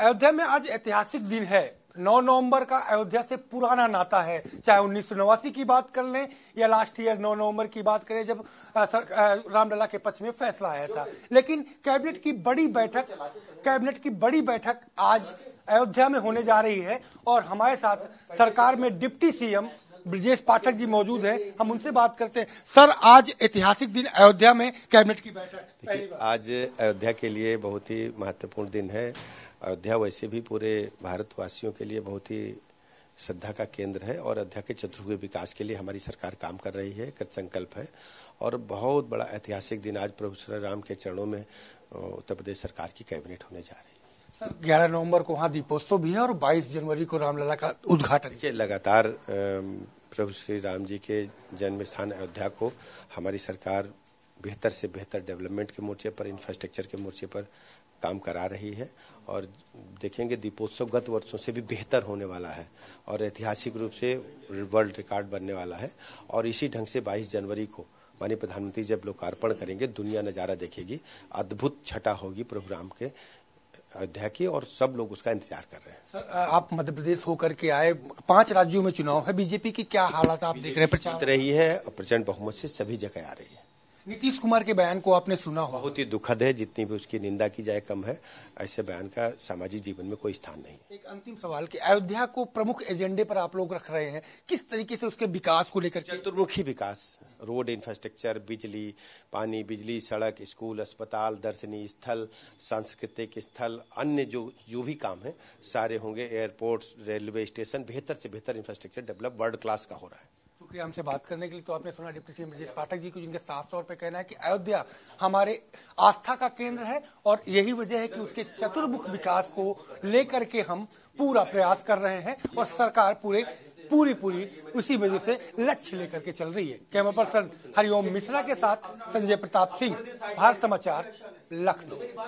अयोध्या में आज ऐतिहासिक दिन है 9 नवंबर का अयोध्या से पुराना नाता है चाहे उन्नीस नवासी की बात कर लें या लास्ट ईयर 9 नवंबर की बात करें जब रामलला के पक्ष में फैसला आया था लेकिन कैबिनेट की बड़ी बैठक कैबिनेट की बड़ी बैठक आज अयोध्या में होने जा रही है और हमारे साथ सरकार में डिप्टी सीएम ब्रजेश पाठक जी मौजूद हैं हम उनसे बात करते हैं सर आज ऐतिहासिक दिन अयोध्या में कैबिनेट की बैठक आज अयोध्या के लिए बहुत ही महत्वपूर्ण दिन है अयोध्या वैसे भी पूरे भारतवासियों के लिए बहुत ही श्रद्धा का केंद्र है और अयोध्या के चतुर्भुज विकास के लिए हमारी सरकार काम कर रही है कृत संकल्प है और बहुत बड़ा ऐतिहासिक दिन आज प्रभु श्री राम के चरणों में उत्तर प्रदेश सरकार की कैबिनेट होने जा रही है सर 11 नवंबर को वहाँ दीपोत्सव भी है और 22 जनवरी को रामलला का उद्घाटन लगातार प्रभु श्री राम जी के जन्म स्थान अयोध्या को हमारी सरकार बेहतर से बेहतर डेवलपमेंट के मोर्चे पर इंफ्रास्ट्रक्चर के मोर्चे पर काम करा रही है और देखेंगे दीपोत्सव गत वर्षों से भी बेहतर होने वाला है और ऐतिहासिक रूप से वर्ल्ड रिकॉर्ड बनने वाला है और इसी ढंग से 22 जनवरी को माननीय प्रधानमंत्री जब लोकार्पण करेंगे दुनिया नज़ारा देखेगी अद्भुत छटा होगी प्रोग्राम के अयोध्या की और सब लोग उसका इंतजार कर रहे हैं सर आप मध्य प्रदेश होकर के आए पांच राज्यों में चुनाव है बीजेपी की क्या हालत आप देख रहे हैं प्रचार रही है प्रचंड बहुमत से सभी जगह आ रही है नीतीश कुमार के बयान को आपने सुना हो बहुत ही दुखद है जितनी भी उसकी निंदा की जाए कम है ऐसे बयान का सामाजिक जीवन में कोई स्थान नहीं एक अंतिम सवाल कि अयोध्या को प्रमुख एजेंडे पर आप लोग रख रहे हैं किस तरीके से उसके विकास को लेकर चतुर्मुखी विकास रोड इंफ्रास्ट्रक्चर बिजली पानी बिजली सड़क स्कूल अस्पताल दर्शनीय स्थल सांस्कृतिक स्थल अन्य जो जो भी काम है सारे होंगे एयरपोर्ट रेलवे स्टेशन बेहतर से बेहतर इंफ्रास्ट्रक्चर डेवलप वर्ल्ड क्लास का हो रहा है शुक्रिया हमसे बात करने के लिए तो आपने सुना डिप्टी सीएम ब्रजेश पाठक जी को जिनके साफ तौर पर कहना है कि अयोध्या हमारे आस्था का केंद्र है और यही वजह है कि उसके चतुर्मुख विकास को लेकर के हम पूरा प्रयास कर रहे हैं और सरकार पूरे पूरी पूरी उसी वजह से लक्ष्य लेकर के चल रही है कैमरा पर्सन हरिओम मिश्रा के साथ संजय प्रताप सिंह भारत समाचार लखनऊ